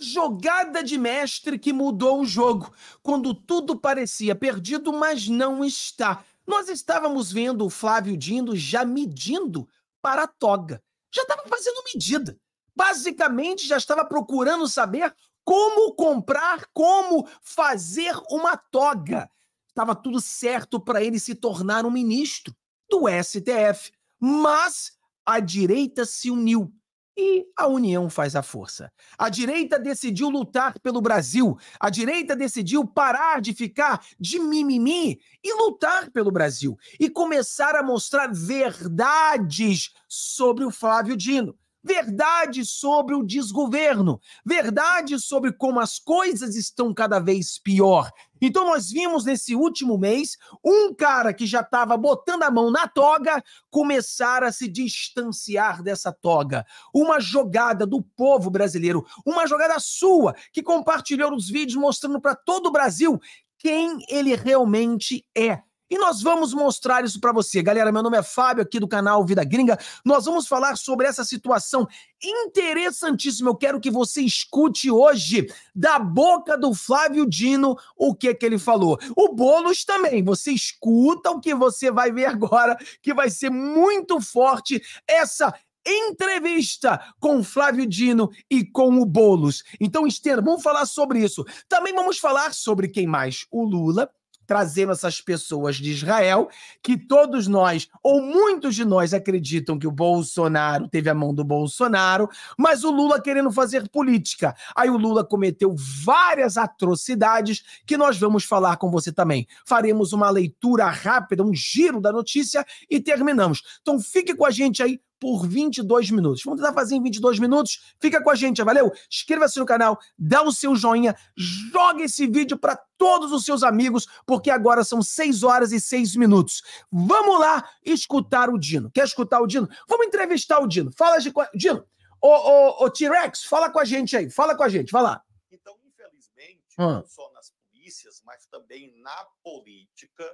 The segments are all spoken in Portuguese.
jogada de mestre que mudou o jogo, quando tudo parecia perdido, mas não está. Nós estávamos vendo o Flávio Dindo já medindo para a toga. Já estava fazendo medida. Basicamente, já estava procurando saber como comprar, como fazer uma toga. Estava tudo certo para ele se tornar um ministro do STF. Mas a direita se uniu e a união faz a força. A direita decidiu lutar pelo Brasil. A direita decidiu parar de ficar de mimimi e lutar pelo Brasil. E começar a mostrar verdades sobre o Flávio Dino verdade sobre o desgoverno, verdade sobre como as coisas estão cada vez pior. Então nós vimos nesse último mês um cara que já estava botando a mão na toga começar a se distanciar dessa toga. Uma jogada do povo brasileiro, uma jogada sua que compartilhou os vídeos mostrando para todo o Brasil quem ele realmente é e nós vamos mostrar isso para você. Galera, meu nome é Fábio, aqui do canal Vida Gringa. Nós vamos falar sobre essa situação interessantíssima. Eu quero que você escute hoje, da boca do Flávio Dino, o que, que ele falou. O Boulos também. Você escuta o que você vai ver agora, que vai ser muito forte essa entrevista com Flávio Dino e com o Bolos. Então, Esther, vamos falar sobre isso. Também vamos falar sobre quem mais? O Lula trazendo essas pessoas de Israel, que todos nós, ou muitos de nós, acreditam que o Bolsonaro teve a mão do Bolsonaro, mas o Lula querendo fazer política. Aí o Lula cometeu várias atrocidades que nós vamos falar com você também. Faremos uma leitura rápida, um giro da notícia e terminamos. Então fique com a gente aí por 22 minutos. Vamos tentar fazer em 22 minutos. Fica com a gente, valeu? Inscreva-se no canal, dá o seu joinha, joga esse vídeo para todos os seus amigos, porque agora são 6 horas e 6 minutos. Vamos lá escutar o Dino. Quer escutar o Dino? Vamos entrevistar o Dino. Fala de Dino. Ô, ô, ô T-Rex, fala com a gente aí. Fala com a gente, vai lá. Então, infelizmente, hum. não só nas polícias, mas também na política,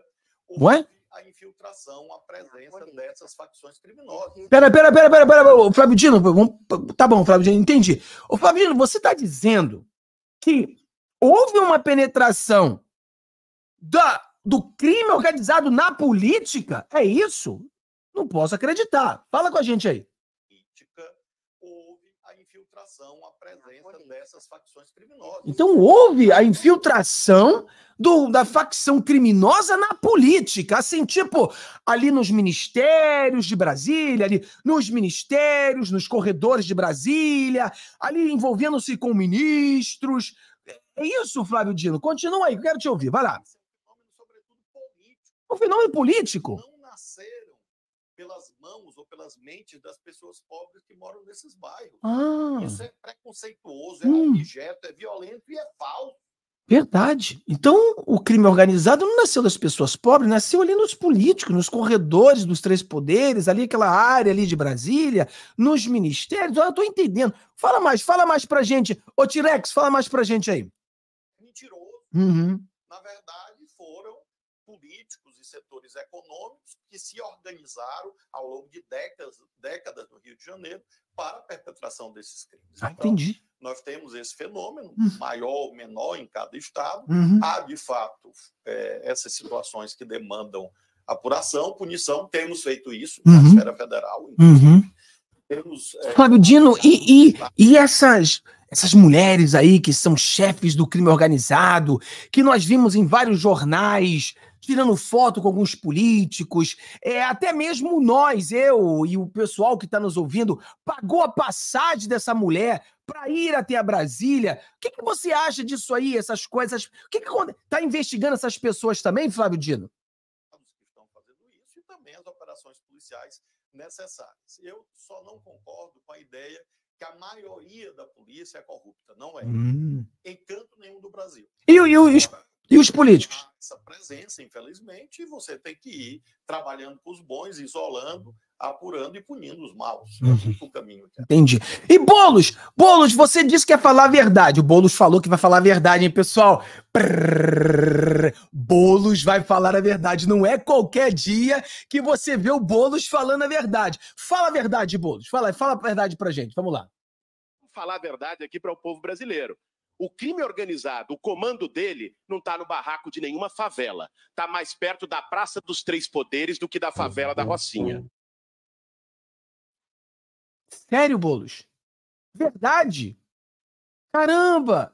o Ué? a infiltração, a ah, presença dessas facções criminosas. Pera, pera, pera, pera, pera, ô, Flávio Dino, vamos, tá bom, Flávio Dino, entendi. Ô, Flávio Dino, você está dizendo que houve uma penetração da, do crime organizado na política? É isso? Não posso acreditar. Fala com a gente aí relação à presença dessas facções criminosas. Então houve a infiltração do, da facção criminosa na política, assim, tipo, ali nos ministérios de Brasília, ali nos ministérios, nos corredores de Brasília, ali envolvendo-se com ministros. É isso, Flávio Dino. Continua aí, quero te ouvir. Vai lá. O é um fenômeno, político. É um fenômeno político. Não nascer pelas mãos ou pelas mentes das pessoas pobres que moram nesses bairros. Ah. Isso é preconceituoso, é hum. objeto, é violento e é falso. Verdade. Então, o crime organizado não nasceu das pessoas pobres, nasceu ali nos políticos, nos corredores dos três poderes, ali aquela área ali de Brasília, nos ministérios. Olha, eu estou entendendo. Fala mais, fala mais pra gente. Ô, Tirex, fala mais pra gente aí. Mentiroso. Uhum. Na verdade, foram políticos e setores econômicos que se organizaram ao longo de décadas, décadas no Rio de Janeiro para a perpetração desses crimes. Ah, então, entendi. Nós temos esse fenômeno, uhum. maior ou menor em cada estado. Uhum. Há, de fato, é, essas situações que demandam apuração, punição. Temos feito isso uhum. na esfera federal. Uhum. É, Fábio Dino, e, e, e essas essas mulheres aí que são chefes do crime organizado, que nós vimos em vários jornais, tirando foto com alguns políticos, é, até mesmo nós, eu e o pessoal que está nos ouvindo, pagou a passagem dessa mulher para ir até a Brasília. O que, que, você acha disso aí, essas coisas? O que está investigando essas pessoas também, Flávio Dino? estão fazendo isso e também as operações policiais necessárias. Eu só não concordo com a ideia que a maioria da polícia é corrupta. Não é. Hum. Em canto nenhum do Brasil. E, e, e os, e os políticos? Ah, essa presença, infelizmente, você tem que ir trabalhando com os bons, isolando, apurando e punindo os maus. Uhum. É o uhum. caminho. Cara. Entendi. E Bolos, Bolos, você disse que ia falar a verdade. O Bolos falou que vai falar a verdade, hein, pessoal? Prrr, Bolos vai falar a verdade. Não é qualquer dia que você vê o Bolos falando a verdade. Fala a verdade, Bolos. Fala, fala a verdade pra gente. Vamos lá. falar a verdade aqui para o povo brasileiro. O crime organizado, o comando dele, não está no barraco de nenhuma favela. Está mais perto da Praça dos Três Poderes do que da favela da Rocinha. Sério, Bolos? Verdade? Caramba!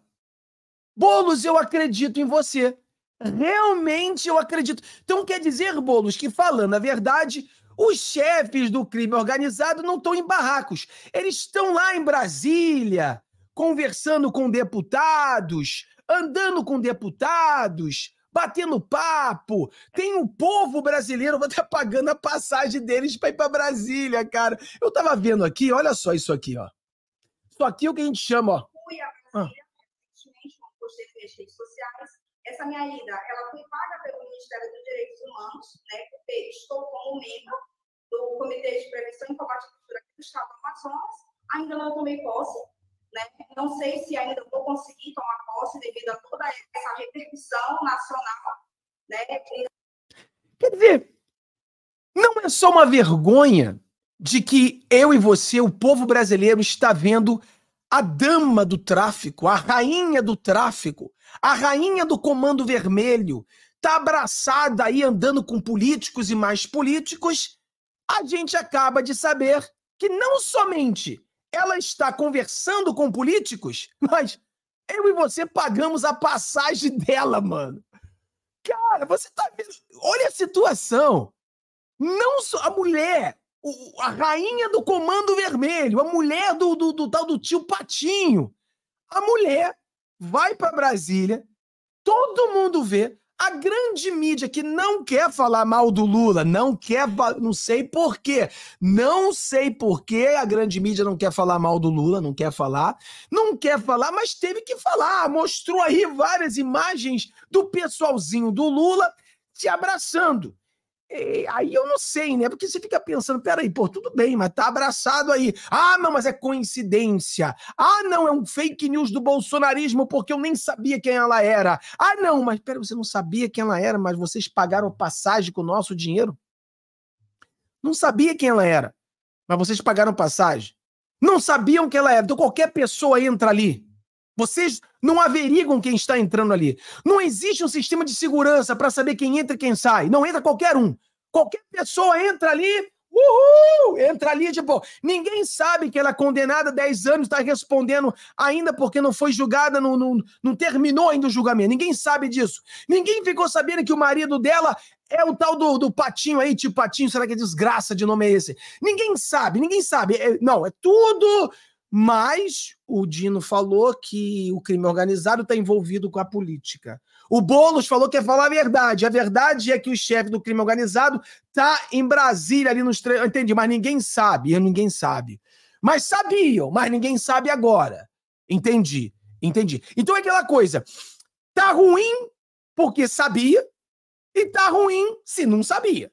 Bolos, eu acredito em você. Realmente eu acredito. Então quer dizer, Bolos, que falando a verdade, os chefes do crime organizado não estão em barracos. Eles estão lá em Brasília, conversando com deputados, andando com deputados, batendo papo. Tem um povo brasileiro, vou estar pagando a passagem deles para ir para Brasília, cara. Eu tava vendo aqui, olha só isso aqui, ó. Isso aqui é o que a gente chama, ó. Fui a Brasília, ah. postei minhas redes sociais. Essa minha ida, ela foi paga pelo Ministério dos Direitos Humanos, né? Porque estou como membro do Comitê de Prevenção e Combate à Cultura do Estado do Amazonas. Ainda não tomei posse, né? Não sei se ainda vou conseguir tomar posse devido a toda essa repercussão nacional. Né? Quer dizer, não é só uma vergonha de que eu e você, o povo brasileiro, está vendo a dama do tráfico, a rainha do tráfico, a rainha do comando vermelho, tá abraçada aí andando com políticos e mais políticos, a gente acaba de saber que não somente ela está conversando com políticos, mas eu e você pagamos a passagem dela, mano. Cara, você tá vendo. Olha a situação. Não só a mulher, a rainha do comando vermelho, a mulher do, do, do tal do tio Patinho. A mulher vai para Brasília, todo mundo vê, a grande mídia que não quer falar mal do Lula, não quer, não sei por quê. Não sei por que a grande mídia não quer falar mal do Lula, não quer falar. Não quer falar, mas teve que falar. Mostrou aí várias imagens do pessoalzinho do Lula se abraçando. É, aí eu não sei, né? Porque você fica pensando, peraí, pô, tudo bem, mas tá abraçado aí. Ah, não, mas é coincidência. Ah, não, é um fake news do bolsonarismo porque eu nem sabia quem ela era. Ah, não, mas peraí, você não sabia quem ela era, mas vocês pagaram passagem com o nosso dinheiro? Não sabia quem ela era, mas vocês pagaram passagem. Não sabiam quem ela era. Então qualquer pessoa entra ali. Vocês não averigam quem está entrando ali. Não existe um sistema de segurança para saber quem entra e quem sai. Não entra qualquer um. Qualquer pessoa entra ali, uhul! Entra ali, tipo, ninguém sabe que ela é condenada a 10 anos, está respondendo ainda porque não foi julgada, não, não, não terminou ainda o julgamento. Ninguém sabe disso. Ninguém ficou sabendo que o marido dela é o tal do, do patinho aí, tipo patinho, será que é desgraça de nome é esse? Ninguém sabe, ninguém sabe. É, não, é tudo mas o Dino falou que o crime organizado está envolvido com a política. O Boulos falou que é falar a verdade. A verdade é que o chefe do crime organizado está em Brasília, ali nos três. Entendi, mas ninguém sabe. Ninguém sabe. Mas sabiam, mas ninguém sabe agora. Entendi, entendi. Então é aquela coisa. Tá ruim porque sabia, e tá ruim se não sabia.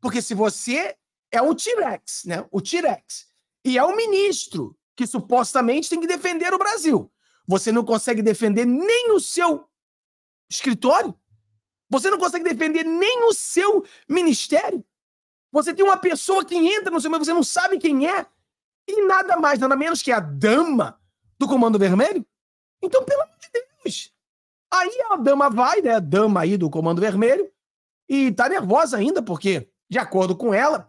Porque se você é o T-Rex, né? O T-Rex. E é o ministro que supostamente tem que defender o Brasil. Você não consegue defender nem o seu escritório? Você não consegue defender nem o seu ministério? Você tem uma pessoa que entra no seu mas você não sabe quem é? E nada mais, nada menos que a dama do Comando Vermelho? Então, pelo amor de Deus. Aí a dama vai, né? A dama aí do Comando Vermelho. E tá nervosa ainda, porque, de acordo com ela,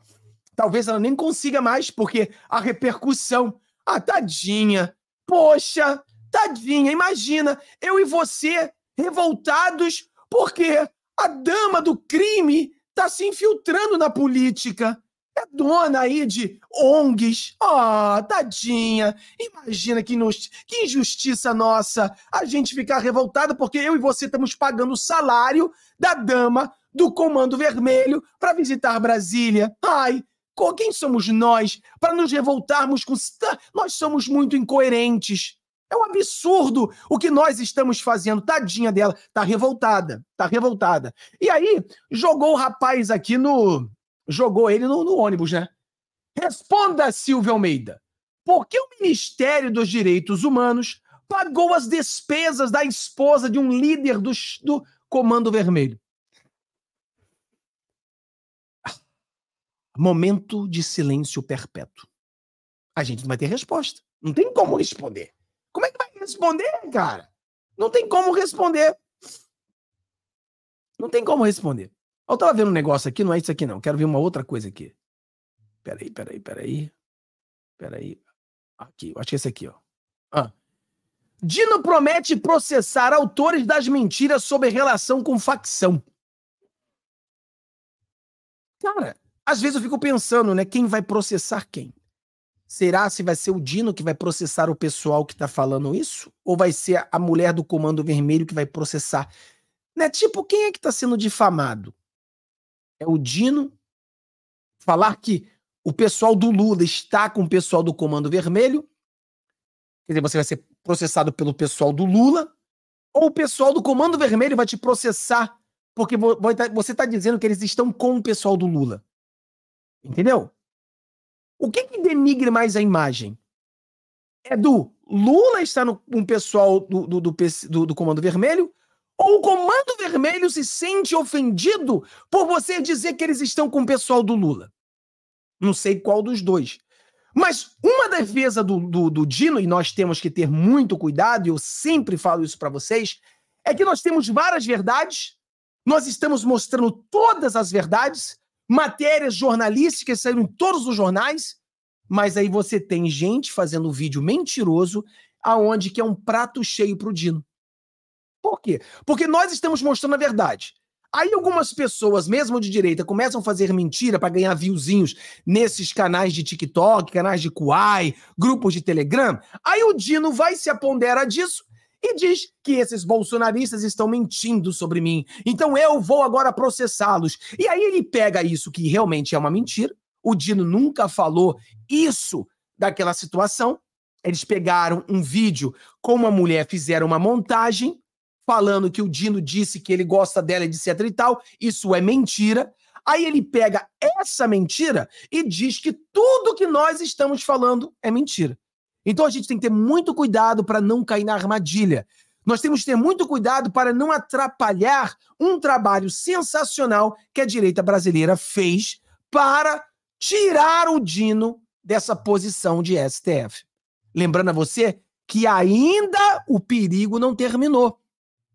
talvez ela nem consiga mais, porque a repercussão ah, tadinha. Poxa, tadinha. Imagina, eu e você revoltados porque a dama do crime está se infiltrando na política. É dona aí de ONGs. Ah, oh, tadinha. Imagina que, nos, que injustiça nossa a gente ficar revoltado porque eu e você estamos pagando o salário da dama do Comando Vermelho para visitar Brasília. Ai, quem somos nós para nos revoltarmos com. Tá, nós somos muito incoerentes. É um absurdo o que nós estamos fazendo. Tadinha dela, tá revoltada, tá revoltada. E aí, jogou o rapaz aqui no. Jogou ele no, no ônibus, né? Responda, Silvio Almeida. Por que o Ministério dos Direitos Humanos pagou as despesas da esposa de um líder do, do Comando Vermelho? Momento de silêncio perpétuo. A gente não vai ter resposta. Não tem como responder. Como é que vai responder, cara? Não tem como responder. Não tem como responder. Eu tava vendo um negócio aqui, não é isso aqui não. Quero ver uma outra coisa aqui. Peraí, peraí, peraí. Peraí. Aqui, eu acho que é esse aqui, ó. Ah. Dino promete processar autores das mentiras sobre relação com facção. Cara, às vezes eu fico pensando, né? Quem vai processar quem? Será se vai ser o Dino que vai processar o pessoal que tá falando isso? Ou vai ser a mulher do Comando Vermelho que vai processar? Né? Tipo, quem é que tá sendo difamado? É o Dino falar que o pessoal do Lula está com o pessoal do Comando Vermelho? Quer dizer, você vai ser processado pelo pessoal do Lula? Ou o pessoal do Comando Vermelho vai te processar porque tá, você está dizendo que eles estão com o pessoal do Lula? Entendeu? O que, que denigre mais a imagem? É do Lula estar no, um pessoal do, do, do, do, do Comando Vermelho? Ou o Comando Vermelho se sente ofendido por você dizer que eles estão com o pessoal do Lula? Não sei qual dos dois. Mas uma defesa do, do, do, Dino, e nós temos que ter muito cuidado, e eu sempre falo isso para vocês, é que nós temos várias verdades, nós estamos mostrando todas as verdades, matérias jornalísticas saíram em todos os jornais, mas aí você tem gente fazendo vídeo mentiroso, aonde que é um prato cheio pro Dino. Por quê? Porque nós estamos mostrando a verdade. Aí algumas pessoas, mesmo de direita, começam a fazer mentira para ganhar viewzinhos nesses canais de TikTok, canais de Kuai, grupos de Telegram. Aí o Dino vai se apondera disso e diz que esses bolsonaristas estão mentindo sobre mim, então eu vou agora processá-los. E aí ele pega isso que realmente é uma mentira, o Dino nunca falou isso daquela situação. Eles pegaram um vídeo com uma mulher, fizeram uma montagem falando que o Dino disse que ele gosta dela, etc e tal. Isso é mentira. Aí ele pega essa mentira e diz que tudo que nós estamos falando é mentira. Então a gente tem que ter muito cuidado para não cair na armadilha. Nós temos que ter muito cuidado para não atrapalhar um trabalho sensacional que a direita brasileira fez para tirar o Dino dessa posição de STF. Lembrando a você que ainda o perigo não terminou.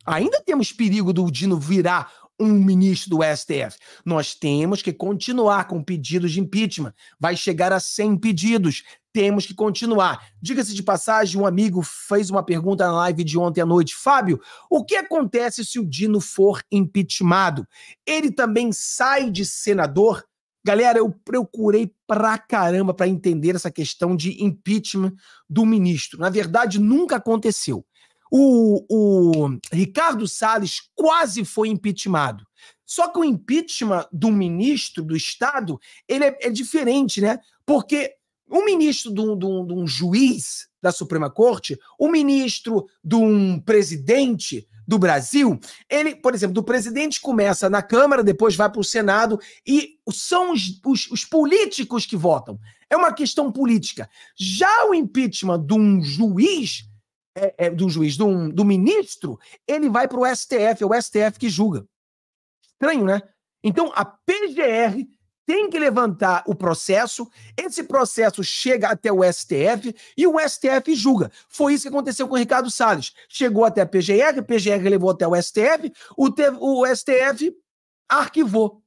Ainda temos perigo do Dino virar um ministro do STF. Nós temos que continuar com pedidos de impeachment. Vai chegar a 100 pedidos temos que continuar. Diga-se de passagem, um amigo fez uma pergunta na live de ontem à noite. Fábio, o que acontece se o Dino for impeachmentado? Ele também sai de senador? Galera, eu procurei pra caramba para entender essa questão de impeachment do ministro. Na verdade, nunca aconteceu. O, o Ricardo Salles quase foi impeachmentado. Só que o impeachment do ministro do Estado, ele é, é diferente, né? Porque um ministro de um, de, um, de um, juiz da Suprema Corte, um ministro de um presidente do Brasil, ele, por exemplo, do presidente começa na Câmara, depois vai para o Senado e são os, os, os, políticos que votam. É uma questão política. Já o impeachment de um juiz, é, é, do juiz, do, um, do ministro, ele vai para o STF, é o STF que julga. Estranho, né? Então a PGR tem que levantar o processo, esse processo chega até o STF e o STF julga. Foi isso que aconteceu com o Ricardo Salles. Chegou até a PGR, a PGR levou até o STF, o, o STF arquivou.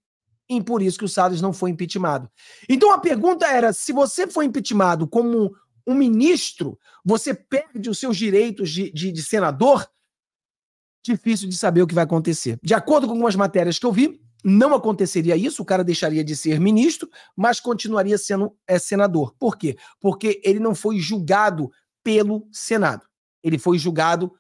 E por isso que o Salles não foi impeachmentado. Então a pergunta era: se você foi impeachmentado como um ministro, você perde os seus direitos de, de, de senador? Difícil de saber o que vai acontecer. De acordo com algumas matérias que eu vi, não aconteceria isso, o cara deixaria de ser ministro, mas continuaria sendo é, senador. Por quê? Porque ele não foi julgado pelo Senado. Ele foi julgado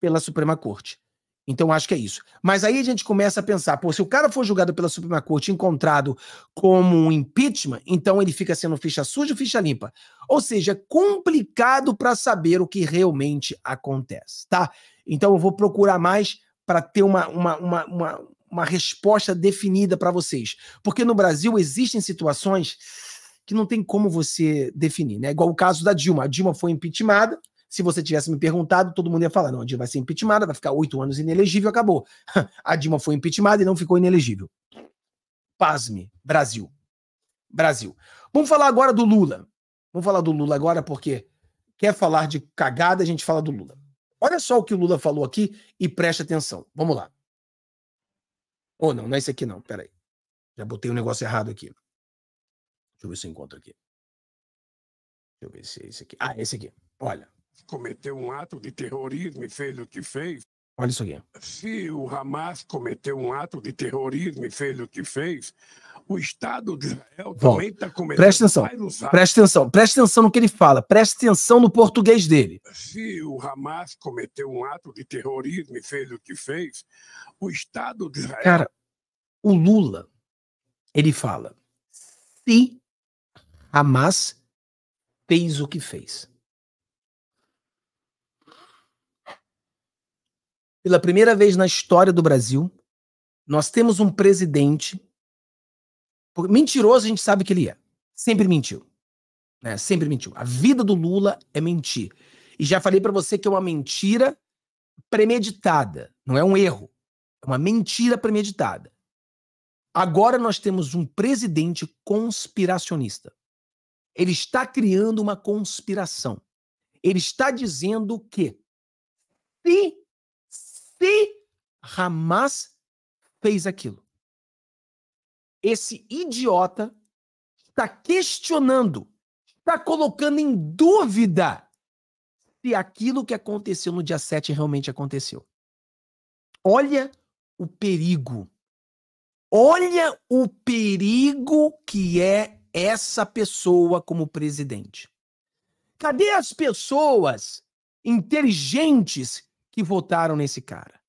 pela Suprema Corte. Então acho que é isso. Mas aí a gente começa a pensar, pô, se o cara for julgado pela Suprema Corte encontrado como um impeachment, então ele fica sendo ficha suja ou ficha limpa. Ou seja, é complicado para saber o que realmente acontece, tá? Então eu vou procurar mais para ter uma, uma, uma, uma uma resposta definida para vocês. Porque no Brasil existem situações que não tem como você definir, né? Igual o caso da Dilma. A Dilma foi impeachmentada. Se você tivesse me perguntado, todo mundo ia falar: não, a Dilma vai ser impeachmentada, vai ficar oito anos inelegível, acabou. A Dilma foi impeachmentada e não ficou inelegível. Pasme, Brasil. Brasil. Vamos falar agora do Lula. Vamos falar do Lula agora, porque quer falar de cagada, a gente fala do Lula. Olha só o que o Lula falou aqui e preste atenção. Vamos lá. Ou oh, não, não é esse aqui não, peraí. Já botei um negócio errado aqui. Deixa eu ver se eu encontro aqui. Deixa eu ver se é esse aqui. Ah, é esse aqui. Olha. Cometeu um ato de terrorismo e fez o que fez. Olha isso aqui. Se o Hamas cometeu um ato de terrorismo e fez o que fez, o Estado de Israel Bom, também está cometendo. Preste atenção, preste atenção, preste atenção no que ele fala, preste atenção no português dele. Se o Hamas cometeu um ato de terrorismo e fez o que fez, o Estado de Israel. Cara, o Lula, ele fala: se Hamas fez o que fez. Pela primeira vez na história do Brasil, nós temos um presidente porque mentiroso a gente sabe que ele é. Sempre mentiu. Né? Sempre mentiu. A vida do Lula é mentir. E já falei para você que é uma mentira premeditada, não é um erro. É uma mentira premeditada. Agora nós temos um presidente conspiracionista. Ele está criando uma conspiração. Ele está dizendo que se, se Hamas fez aquilo, esse idiota está questionando, está colocando em dúvida se aquilo que aconteceu no dia 7 realmente aconteceu. Olha o perigo. Olha o perigo que é essa pessoa como presidente. Cadê as pessoas inteligentes que votaram nesse cara?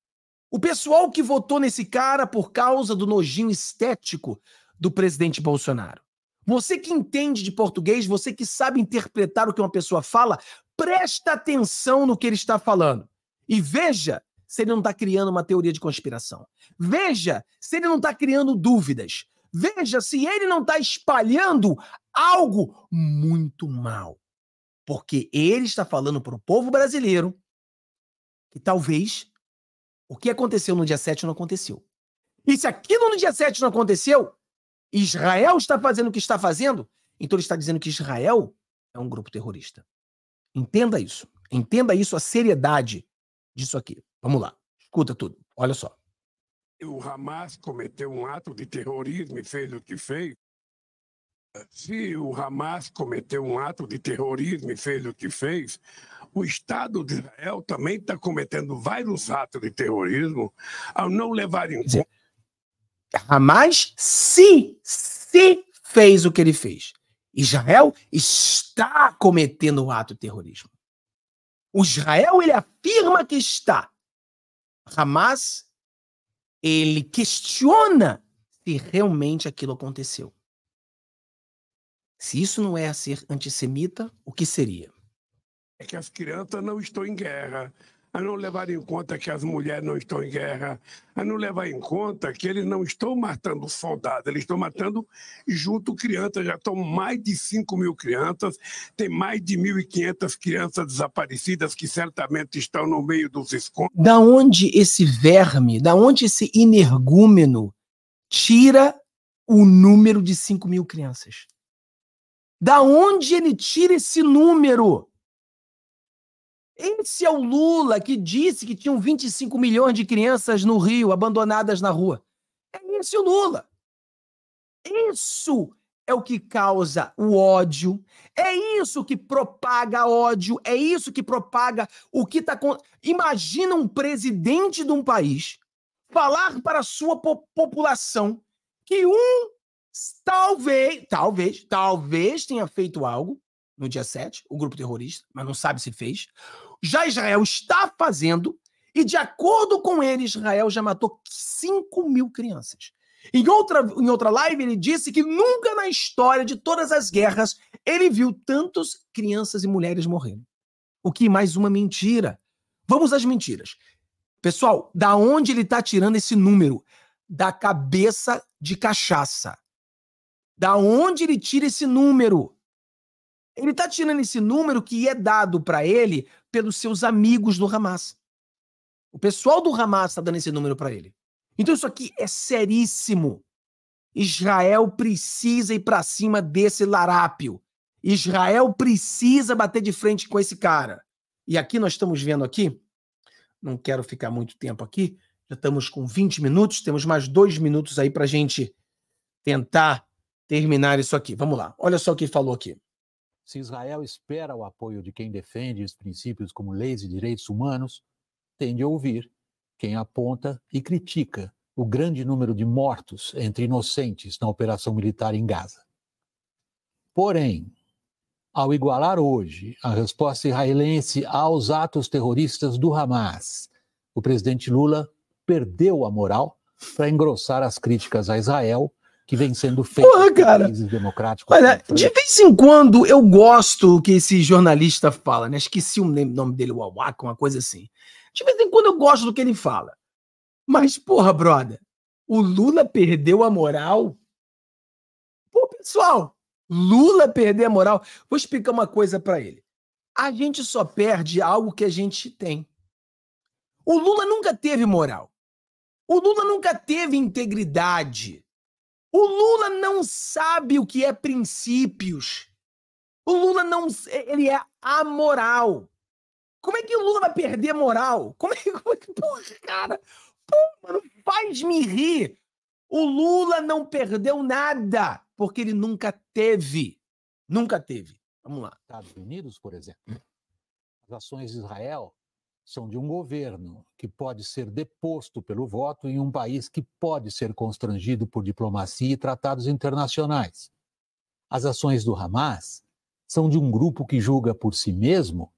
O pessoal que votou nesse cara por causa do nojinho estético do presidente Bolsonaro. Você que entende de português, você que sabe interpretar o que uma pessoa fala, presta atenção no que ele está falando. E veja se ele não está criando uma teoria de conspiração. Veja se ele não está criando dúvidas. Veja se ele não está espalhando algo muito mal. Porque ele está falando para o povo brasileiro que talvez o que aconteceu no dia 7 não aconteceu. E se aquilo no dia 7 não aconteceu, Israel está fazendo o que está fazendo, então ele está dizendo que Israel é um grupo terrorista. Entenda isso. Entenda isso, a seriedade disso aqui. Vamos lá. Escuta tudo. Olha só. O Hamas cometeu um ato de terrorismo e fez o que fez se o Hamas cometeu um ato de terrorismo e fez o que fez, o Estado de Israel também está cometendo vários atos de terrorismo ao não levar em conta. Hamas, se, se fez o que ele fez. Israel está cometendo um ato de terrorismo. O Israel, ele afirma que está. Hamas, ele questiona se realmente aquilo aconteceu. Se isso não é ser antissemita, o que seria? É que as crianças não estão em guerra, a não levar em conta que as mulheres não estão em guerra, a não levar em conta que eles não estão matando soldados, eles estão matando junto crianças, já estão mais de 5 mil crianças, tem mais de 1.500 crianças desaparecidas que certamente estão no meio dos escombros. Da onde esse verme, da onde esse energúmeno tira o número de 5 mil crianças? Da onde ele tira esse número? Esse é o Lula que disse que tinham 25 milhões de crianças no Rio abandonadas na rua. É esse o Lula. Isso é o que causa o ódio, é isso que propaga ódio, é isso que propaga o que está. Con... Imagina um presidente de um país falar para a sua po população que um Talvez, talvez, talvez tenha feito algo no dia 7, o grupo terrorista, mas não sabe se fez. Já Israel está fazendo, e de acordo com ele, Israel já matou 5 mil crianças. Em outra, em outra live, ele disse que nunca na história de todas as guerras ele viu tantas crianças e mulheres morrendo. O que mais uma mentira. Vamos às mentiras. Pessoal, da onde ele está tirando esse número? Da cabeça de cachaça. Da onde ele tira esse número? Ele está tirando esse número que é dado para ele pelos seus amigos do Hamas. O pessoal do Hamas está dando esse número para ele. Então isso aqui é seríssimo. Israel precisa ir para cima desse larápio. Israel precisa bater de frente com esse cara. E aqui nós estamos vendo aqui, não quero ficar muito tempo aqui, já estamos com 20 minutos, temos mais dois minutos aí para a gente tentar terminar isso aqui. Vamos lá. Olha só o que falou aqui. Se Israel espera o apoio de quem defende os princípios como leis e direitos humanos, tende a ouvir quem aponta e critica o grande número de mortos entre inocentes na operação militar em Gaza. Porém, ao igualar hoje a resposta israelense aos atos terroristas do Hamas, o presidente Lula perdeu a moral para engrossar as críticas a Israel que vem sendo feito Porra, cara. países democráticos. Olha, de vez em quando eu gosto que esse jornalista fala, né? Esqueci o nome dele, o Awaka, uma coisa assim. De vez em quando eu gosto do que ele fala. Mas, porra, brother, o Lula perdeu a moral? Pô, pessoal, Lula perder a moral? Vou explicar uma coisa para ele. A gente só perde algo que a gente tem. O Lula nunca teve moral. O Lula nunca teve integridade. O Lula não sabe o que é princípios. O Lula não. Ele é amoral. Como é que o Lula vai perder moral? Como é que. Como é que porra, cara. Pô, mano, faz-me rir. O Lula não perdeu nada, porque ele nunca teve. Nunca teve. Vamos lá. Estados Unidos, por exemplo. As ações de Israel são de um governo que pode ser deposto pelo voto em um país que pode ser constrangido por diplomacia e tratados internacionais. As ações do Hamas são de um grupo que julga por si mesmo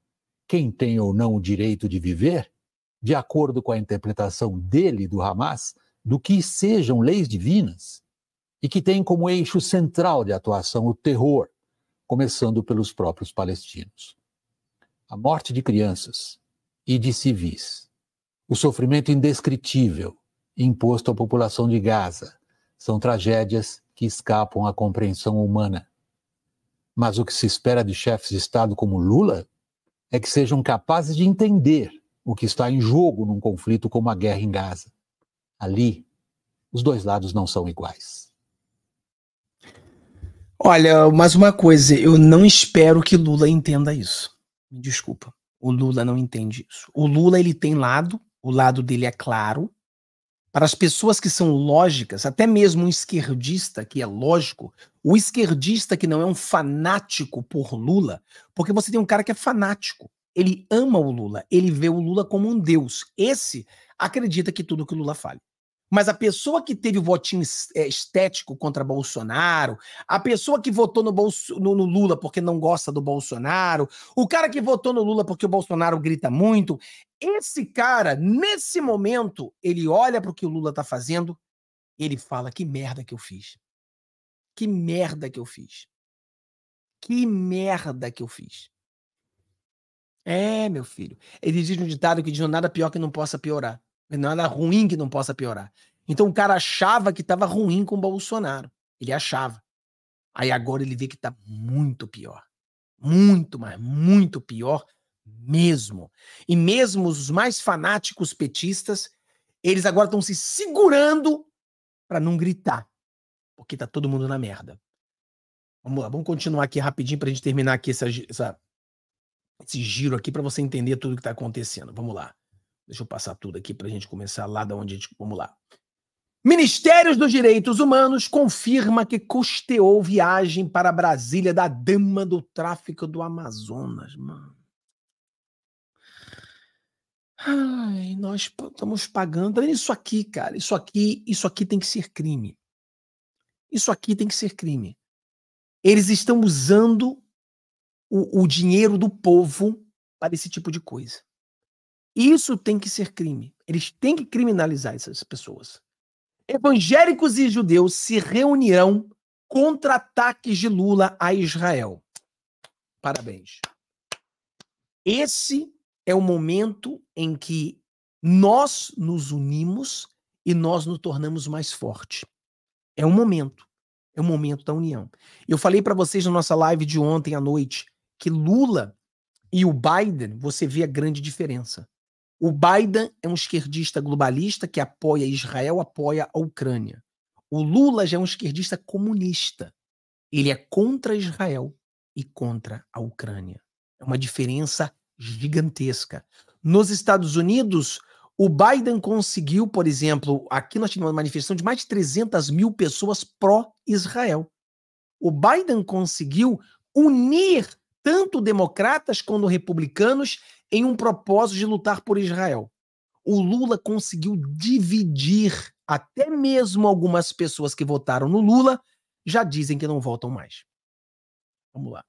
quem tem ou não o direito de viver, de acordo com a interpretação dele, do Hamas, do que sejam leis divinas, e que tem como eixo central de atuação o terror, começando pelos próprios palestinos. A morte de crianças, e de civis. O sofrimento indescritível imposto à população de Gaza são tragédias que escapam à compreensão humana. Mas o que se espera de chefes de Estado como Lula é que sejam capazes de entender o que está em jogo num conflito como a guerra em Gaza. Ali, os dois lados não são iguais. Olha, mais uma coisa, eu não espero que Lula entenda isso. Me desculpa. O Lula não entende isso. O Lula ele tem lado, o lado dele é claro. Para as pessoas que são lógicas, até mesmo um esquerdista que é lógico, o esquerdista que não é um fanático por Lula, porque você tem um cara que é fanático. Ele ama o Lula, ele vê o Lula como um deus. Esse acredita que tudo que o Lula fale. Mas a pessoa que teve o votinho é, estético contra Bolsonaro, a pessoa que votou no, Bolso, no, no, Lula porque não gosta do Bolsonaro, o cara que votou no Lula porque o Bolsonaro grita muito, esse cara, nesse momento, ele olha para o que o Lula está fazendo, ele fala: que merda que eu fiz. Que merda que eu fiz. Que merda que eu fiz. É, meu filho. Ele diz um ditado que diz: nada pior que não possa piorar. É nada ruim que não possa piorar. Então o cara achava que estava ruim com o Bolsonaro. Ele achava. Aí agora ele vê que está muito pior. Muito, mas muito pior mesmo. E mesmo os mais fanáticos petistas, eles agora estão se segurando para não gritar, porque tá todo mundo na merda. Vamos lá, vamos continuar aqui rapidinho para a gente terminar aqui essa, essa, esse giro aqui para você entender tudo que está acontecendo. Vamos lá. Deixa eu passar tudo aqui para a gente começar lá da onde a gente. Vamos lá. Ministérios dos Direitos Humanos confirma que custeou viagem para Brasília da dama do tráfico do Amazonas, mano. Ai, nós estamos pagando. Tá isso aqui, cara, isso aqui, isso aqui tem que ser crime. Isso aqui tem que ser crime. Eles estão usando o, o dinheiro do povo para esse tipo de coisa. Isso tem que ser crime. Eles têm que criminalizar essas pessoas. Evangélicos e judeus se reunirão contra ataques de Lula a Israel. Parabéns. Esse é o momento em que nós nos unimos e nós nos tornamos mais fortes. É um momento. É o um momento da união. Eu falei para vocês na nossa live de ontem à noite que Lula e o Biden, você vê a grande diferença. O Biden é um esquerdista globalista que apoia Israel, apoia a Ucrânia. O Lula já é um esquerdista comunista. Ele é contra Israel e contra a Ucrânia. É uma diferença gigantesca. Nos Estados Unidos, o Biden conseguiu, por exemplo, aqui nós tivemos uma manifestação de mais de 300 mil pessoas pró-Israel. O Biden conseguiu unir tanto democratas quanto republicanos, em um propósito de lutar por Israel. O Lula conseguiu dividir até mesmo algumas pessoas que votaram no Lula já dizem que não votam mais. Vamos lá.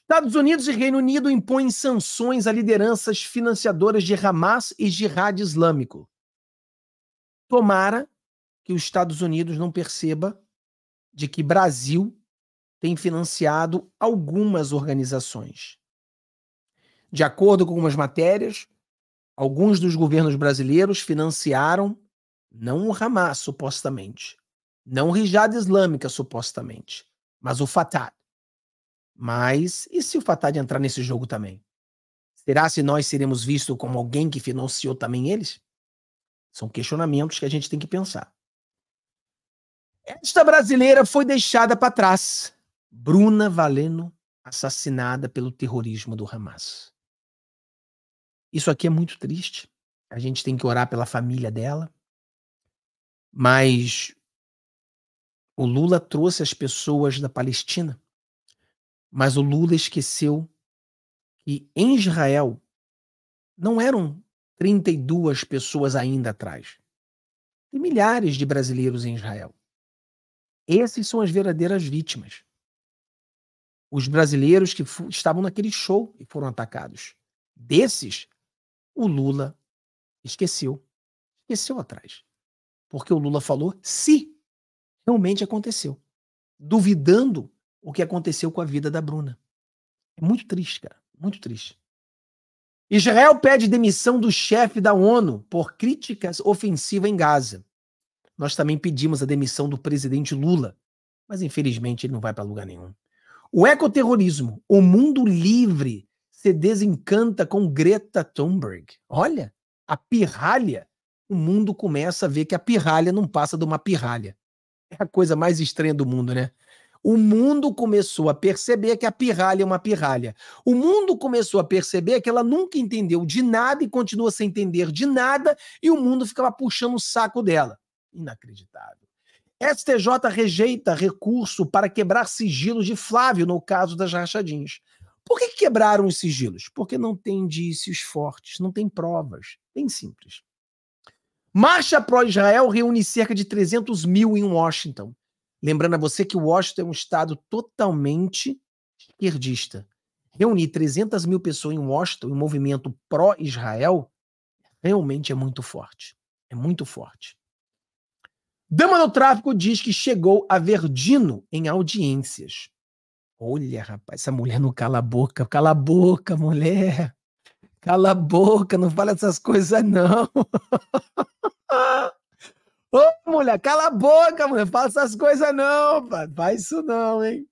Estados Unidos e Reino Unido impõem sanções a lideranças financiadoras de Hamas e Jihad Islâmico. Tomara que os Estados Unidos não perceba de que Brasil tem financiado algumas organizações. De acordo com algumas matérias, alguns dos governos brasileiros financiaram não o Hamas, supostamente, não o Rijada Islâmica, supostamente, mas o Fatah. Mas e se o Fatah entrar nesse jogo também? Será se nós seremos vistos como alguém que financiou também eles? São questionamentos que a gente tem que pensar. Esta brasileira foi deixada para trás. Bruna Valeno assassinada pelo terrorismo do Hamas. Isso aqui é muito triste. A gente tem que orar pela família dela. Mas o Lula trouxe as pessoas da Palestina, mas o Lula esqueceu que em Israel não eram 32 pessoas ainda atrás. Tem milhares de brasileiros em Israel. Esses são as verdadeiras vítimas os brasileiros que estavam naquele show e foram atacados. Desses, o Lula esqueceu. Esqueceu atrás. Porque o Lula falou se realmente aconteceu, duvidando o que aconteceu com a vida da Bruna. É muito triste, cara. Muito triste. Israel pede demissão do chefe da ONU por críticas ofensivas em Gaza. Nós também pedimos a demissão do presidente Lula, mas infelizmente ele não vai para lugar nenhum. O ecoterrorismo, o mundo livre, se desencanta com Greta Thunberg. Olha, a pirralha. O mundo começa a ver que a pirralha não passa de uma pirralha. É a coisa mais estranha do mundo, né? O mundo começou a perceber que a pirralha é uma pirralha. O mundo começou a perceber que ela nunca entendeu de nada e continua sem entender de nada, e o mundo ficava puxando o saco dela. Inacreditável. STJ rejeita recurso para quebrar sigilos de Flávio no caso das rachadinhas. Por que quebraram os sigilos? Porque não tem indícios fortes, não tem provas. Bem simples. Marcha pró-Israel reúne cerca de 300 mil em Washington. Lembrando a você que Washington é um estado totalmente esquerdista. Reunir 300 mil pessoas em Washington, em movimento pró-Israel, realmente é muito forte. É muito forte. Dama do Tráfico diz que chegou a Verdino em audiências. Olha, rapaz, essa mulher não cala a boca. Cala a boca, mulher. Cala a boca, não fala essas coisas, não. Ô, mulher, cala a boca, mulher. Fala essas coisas, não. Faz isso não, hein?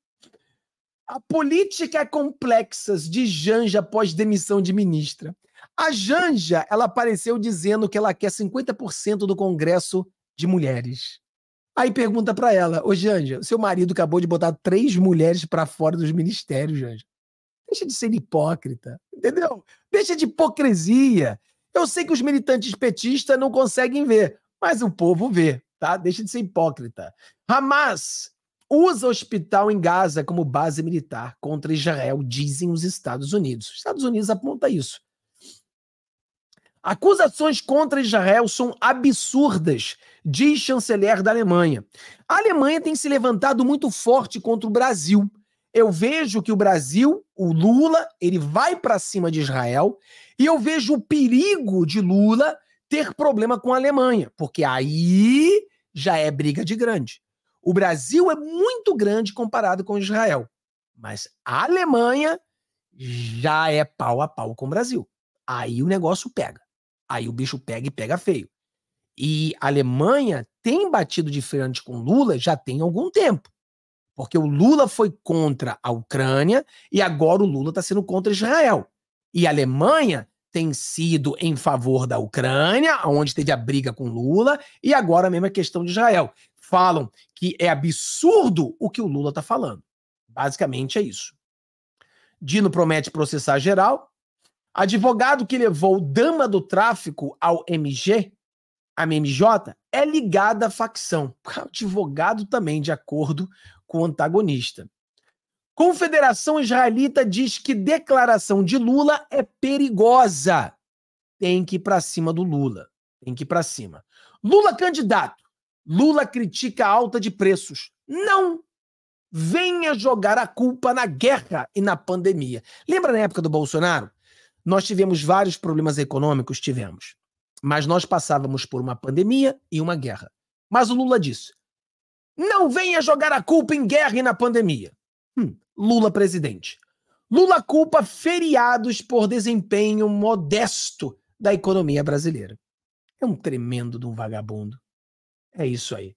A política é complexas de Janja após demissão de ministra. A Janja, ela apareceu dizendo que ela quer 50% do Congresso de mulheres. Aí pergunta para ela, ô Janja, seu marido acabou de botar três mulheres para fora dos ministérios, Janja. Deixa de ser hipócrita, entendeu? Deixa de hipocrisia. Eu sei que os militantes petistas não conseguem ver, mas o povo vê, tá? Deixa de ser hipócrita. Hamas usa hospital em Gaza como base militar contra Israel, dizem os Estados Unidos. Os Estados Unidos aponta isso. Acusações contra Israel são absurdas, diz chanceler da Alemanha. A Alemanha tem se levantado muito forte contra o Brasil. Eu vejo que o Brasil, o Lula, ele vai para cima de Israel e eu vejo o perigo de Lula ter problema com a Alemanha, porque aí já é briga de grande. O Brasil é muito grande comparado com Israel, mas a Alemanha já é pau a pau com o Brasil. Aí o negócio pega. Aí o bicho pega e pega feio. E a Alemanha tem batido de frente com Lula já tem algum tempo. Porque o Lula foi contra a Ucrânia e agora o Lula está sendo contra Israel. E a Alemanha tem sido em favor da Ucrânia, onde teve a briga com Lula, e agora mesmo mesma é questão de Israel. Falam que é absurdo o que o Lula está falando. Basicamente é isso. Dino promete processar geral, Advogado que levou Dama do Tráfico ao MG, a MMJ, é ligada à facção. É advogado também, de acordo com o antagonista. Confederação Israelita diz que declaração de Lula é perigosa. Tem que ir para cima do Lula. Tem que ir para cima. Lula candidato. Lula critica a alta de preços. Não venha jogar a culpa na guerra e na pandemia. Lembra na época do Bolsonaro? Nós tivemos vários problemas econômicos, tivemos. Mas nós passávamos por uma pandemia e uma guerra. Mas o Lula disse: não venha jogar a culpa em guerra e na pandemia. Hum, Lula presidente. Lula culpa feriados por desempenho modesto da economia brasileira. É um tremendo de um vagabundo. É isso aí.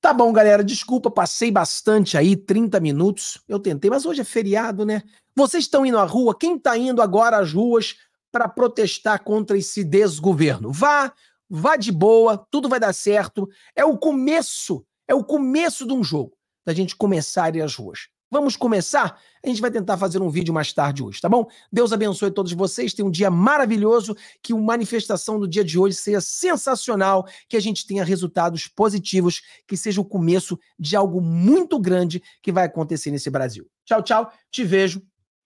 Tá bom, galera, desculpa, passei bastante aí, 30 minutos. Eu tentei, mas hoje é feriado, né? Vocês estão indo à rua? Quem está indo agora às ruas para protestar contra esse desgoverno? Vá, vá de boa, tudo vai dar certo. É o começo, é o começo de um jogo, da gente começar a ir às ruas. Vamos começar? A gente vai tentar fazer um vídeo mais tarde hoje, tá bom? Deus abençoe todos vocês, tenha um dia maravilhoso, que a manifestação do dia de hoje seja sensacional, que a gente tenha resultados positivos, que seja o começo de algo muito grande que vai acontecer nesse Brasil. Tchau, tchau, te vejo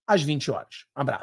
às 20 horas. Um abraço.